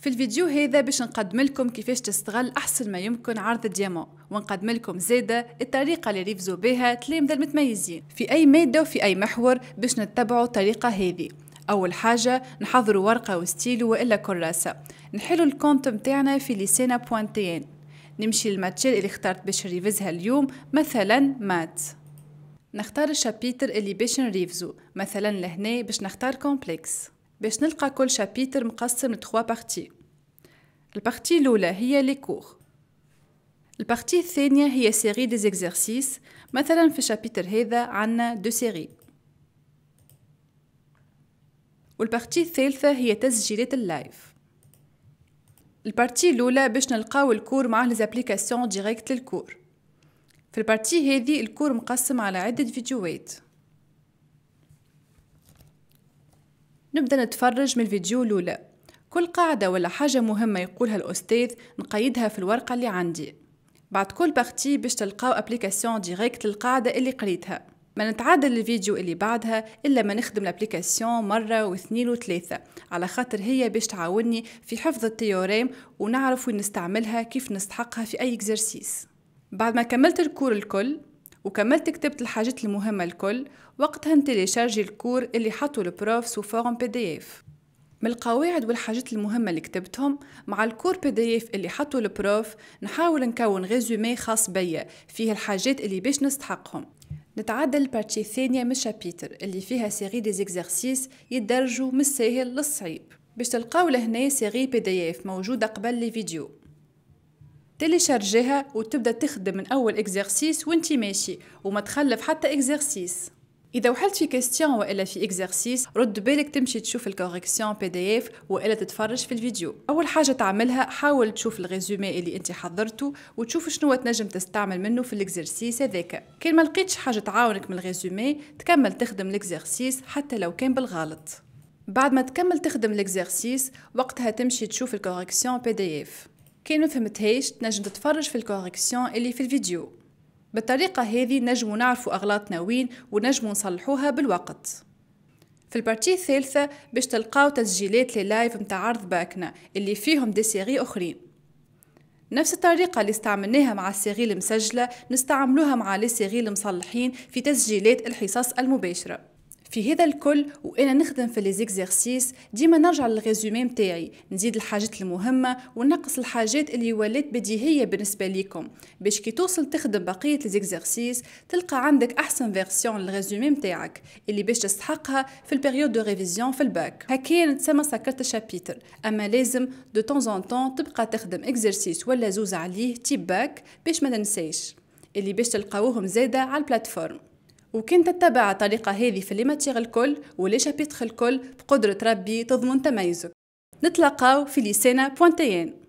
في الفيديو هذا باش نقدم لكم كيفاش تستغل احسن ما يمكن عرض الديامون ونقدم لكم زاده الطريقه اللي ريفزو بها تلامذه المتميزين في اي ماده وفي اي محور باش نتبعوا الطريقه هذه اول حاجه نحضروا ورقه وستيلو والا كراسه نحلوا الكونت متاعنا في ليسينا بوانتين نمشي للماتشيل اللي اخترت باش نريفزها اليوم مثلا مات نختار الشابيتر اللي باش نريفزو مثلا لهنا باش نختار كومبلكس باش نلقى كل شابيتر مقسم لتخوا بارتي البارتي الأولى هي لي كور البارتي الثانية هي سيري دي زيكزرسيس مثلا في الشابيتر هذا عنا دو سيري والبارتي الثالثة هي تسجيلات اللايف البارتي الأولى باش نلقاو الكور مع زابليكاسيون ديريكت للكور في البارتي هذه الكور مقسم على عدة فيديوهات نبدا نتفرج من الفيديو الاولى كل قاعدة ولا حاجة مهمة يقولها الأستاذ نقيدها في الورقة اللي عندي بعد كل بختي باش تلقاو أبليكاسيون ديريكت للقاعدة اللي قريتها ما نتعادل الفيديو اللي بعدها إلا ما نخدم الابليكاسيون مرة واثنين وثلاثة على خاطر هي باش تعاوني في حفظ التيوريم ونعرف وين نستعملها كيف نستحقها في أي اكزرسيس بعد ما كملت الكور الكل وكملت كتبت الحاجات المهمة الكل وقتها شارجي الكور اللي حطوا البروف سو فورم بي دي اف من القواعد والحاجات المهمة اللي كتبتهم مع الكور بي دي اف اللي حطوا البروف نحاول نكون غيزومي خاص بيا فيه الحاجات اللي باش نستحقهم نتعدى البارتي الثانية من الشابيتر اللي فيها سيري دي زيكزارسيس يدرجوا من الساهل للصعيب باش تلقاو لهنا سيري بي دي اف موجودة قبل الفيديو تليشارجيها وتبدا تخدم من اول اكزرسيس وانت ماشي وما تخلف حتى اكزرسيس اذا وحلت في كيستيون والا في اكزرسيس رد بالك تمشي تشوف الكوريكسيون بي دي اف والا تتفرج في الفيديو اول حاجه تعملها حاول تشوف الريزومي اللي انت حضرته وتشوف شنو تنجم تستعمل منه في الاكزرسيس هذاك كان ما لقيتش حاجه تعاونك من الريزومي تكمل تخدم الاكزرسيس حتى لو كان بالغلط بعد ما تكمل تخدم الاكزرسيس وقتها تمشي تشوف الكوريكسيون بي دي اف كان ما فهمتهاش تنجم تتفرج في الكوريكسيون اللي في الفيديو بالطريقة هذه نجمو نعرفو أغلاطنا وين ونجمو نصلحوها بالوقت في البارتي الثالثة باش تلقاو تسجيلات للايف متاع عرض باكنا اللي فيهم دي سيري أخرين نفس الطريقة اللي استعملناها مع السيري المسجلة نستعملوها مع لي المصلحين في تسجيلات الحصص المباشرة في هذا الكل وانا نخدم في لي زيكزيرسيس ديما نرجع للريزومي نتاعي نزيد الحاجات المهمه ونقص الحاجات اللي ولات بديهيه بالنسبه ليكم باش كي توصل تخدم بقيه ليزيكزيرسيس تلقى عندك احسن فيرسيون للريزومي نتاعك اللي باش تستحقها في البيريود دو ريفيزيون في الباك هكايا نتسمى سكرت الشابيتر اما لازم دو طون زون طون تبقى تخدم اكزرسيس ولا زوز عليه تيب باك باش ما تنساش اللي باش تلقاوهم زاده على البلاتفورم وكنت تتبع الطريقة هذه في لي ماتيغ الكل ولي شابيتخ الكل بقدرة ربي تضمن تميزك نتلقاو في لسانة بوانتيان